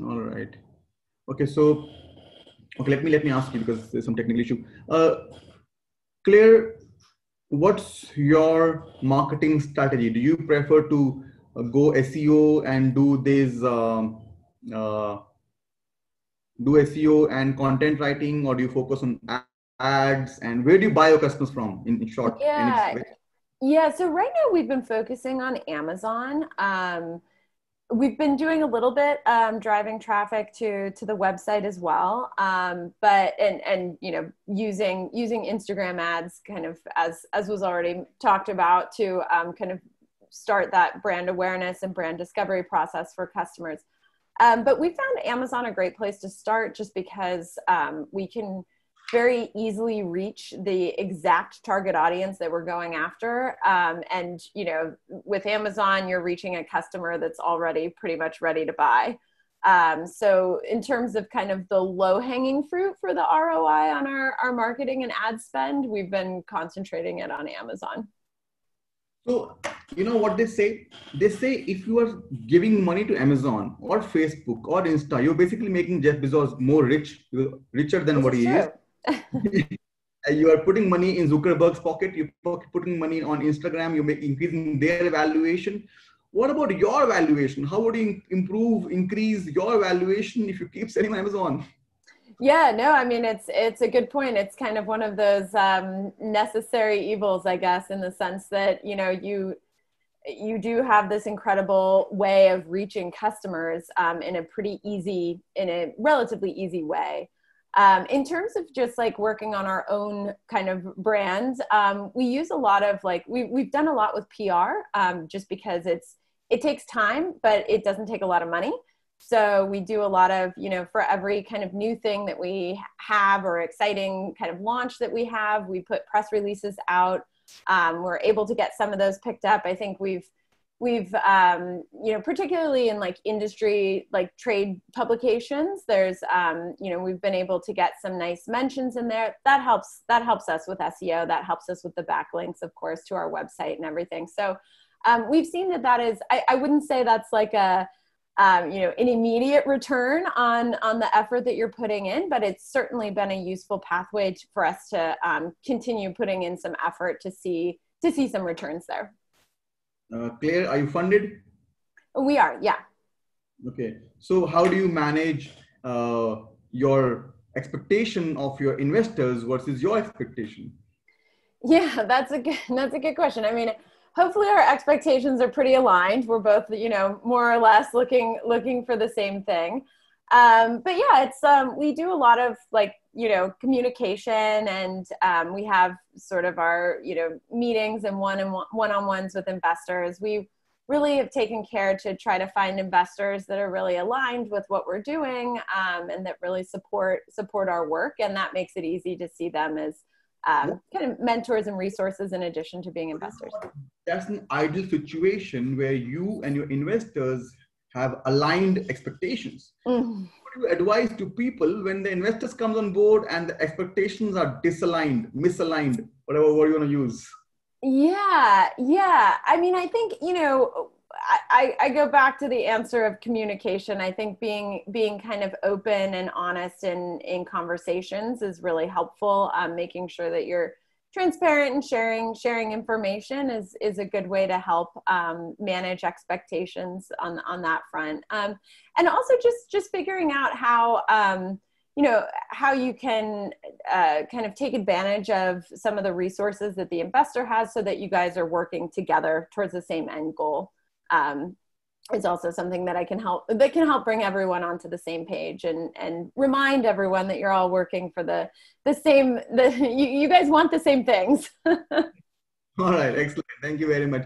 All right. Okay, so okay, let me let me ask you because there's some technical issue. Uh, Claire, what's your marketing strategy? Do you prefer to uh, go SEO and do this um, uh, do SEO and content writing, or do you focus on ads? And where do you buy your customers from? In, in short, yeah, in yeah. So right now we've been focusing on Amazon. Um, we've been doing a little bit um, driving traffic to to the website as well um, but and and you know using using instagram ads kind of as as was already talked about to um, kind of start that brand awareness and brand discovery process for customers um, but we found amazon a great place to start just because um, we can very easily reach the exact target audience that we're going after. Um, and you know, with Amazon, you're reaching a customer that's already pretty much ready to buy. Um, so in terms of kind of the low hanging fruit for the ROI on our, our marketing and ad spend, we've been concentrating it on Amazon. So, you know what they say? They say if you are giving money to Amazon or Facebook or Insta, you're basically making Jeff Bezos more rich, richer than That's what he true. is. you are putting money in Zuckerberg's pocket, you're putting money on Instagram, you're increasing their valuation. What about your valuation? How would you improve, increase your valuation if you keep selling Amazon? Yeah, no, I mean it's it's a good point. It's kind of one of those um, necessary evils, I guess, in the sense that you know you you do have this incredible way of reaching customers um, in a pretty easy, in a relatively easy way. Um, in terms of just like working on our own kind of brands, um, we use a lot of like we we've done a lot with PR um, just because it's it takes time, but it doesn't take a lot of money. So we do a lot of you know for every kind of new thing that we have or exciting kind of launch that we have, we put press releases out. Um, we're able to get some of those picked up. I think we've we've um, you know particularly in like industry like trade publications there's um, you know we've been able to get some nice mentions in there that helps that helps us with seo that helps us with the backlinks of course to our website and everything so um, we've seen that that is I, I wouldn't say that's like a um, you know an immediate return on on the effort that you're putting in but it's certainly been a useful pathway to, for us to um, continue putting in some effort to see to see some returns there uh, Claire, are you funded? We are, yeah. Okay. So, how do you manage uh, your expectation of your investors versus your expectation? Yeah, that's a good, that's a good question. I mean, hopefully our expectations are pretty aligned. We're both, you know, more or less looking looking for the same thing. Um, but yeah, it's um, we do a lot of like you know communication and um, we have sort of our you know meetings and one and one-on-ones with investors we really have taken care to try to find investors that are really aligned with what we're doing um, and that really support support our work and that makes it easy to see them as um, kind of mentors and resources in addition to being investors that's an ideal situation where you and your investors have aligned expectations mm-hmm you advise to people when the investors comes on board and the expectations are disaligned, misaligned, whatever word you want to use? Yeah, yeah. I mean, I think you know. I, I go back to the answer of communication. I think being being kind of open and honest in in conversations is really helpful. Um, making sure that you're transparent and sharing sharing information is is a good way to help um, manage expectations on on that front um, and also just just figuring out how um, you know how you can uh, kind of take advantage of some of the resources that the investor has so that you guys are working together towards the same end goal um, is also something that I can help that can help bring everyone onto the same page and and remind everyone that you're all working for the the same the you, you guys want the same things. all right, excellent. Thank you very much.